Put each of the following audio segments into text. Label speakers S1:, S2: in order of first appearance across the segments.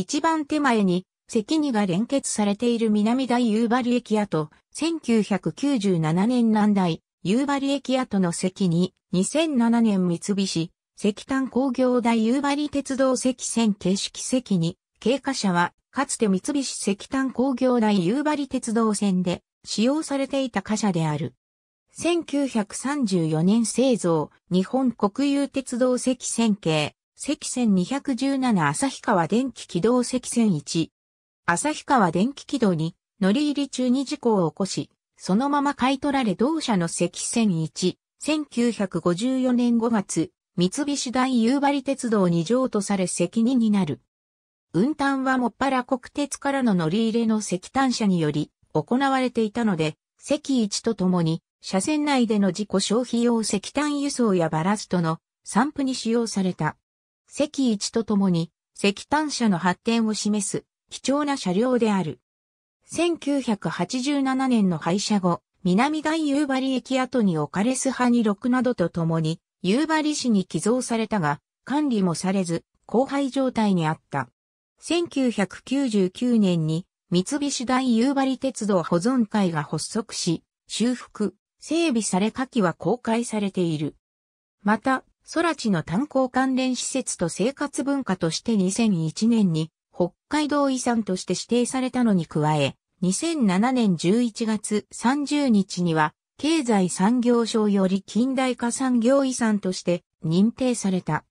S1: 一番手前に、関にが連結されている南大夕張駅跡、1997年南大夕張駅跡の関に、2007年三菱、石炭工業大夕張鉄道石線形式石に、経過者は、かつて三菱石炭工業大夕張鉄道線で使用されていた貨車である。1934年製造、日本国有鉄道石線形、赤線217旭川電気軌道赤線1。旭川電気軌道に乗り入り中に事故を起こし、そのまま買い取られ同社の赤線1。1954年5月、三菱大夕張鉄道に譲渡され責任になる。運搬はもっぱら国鉄からの乗り入れの石炭車により行われていたので、石一とともに、車線内での事故消費用石炭輸送やバラストの散布に使用された。石一とともに石炭車の発展を示す貴重な車両である。1987年の廃車後、南大夕張駅跡に置かれすはに6などとともに夕張市に寄贈されたが、管理もされず、荒廃状態にあった。1999年に三菱大夕張鉄道保存会が発足し、修復、整備され下記は公開されている。また、空知の炭鉱関連施設と生活文化として2001年に北海道遺産として指定されたのに加え、2007年11月30日には経済産業省より近代化産業遺産として認定された。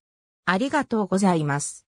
S1: ありがとうございます。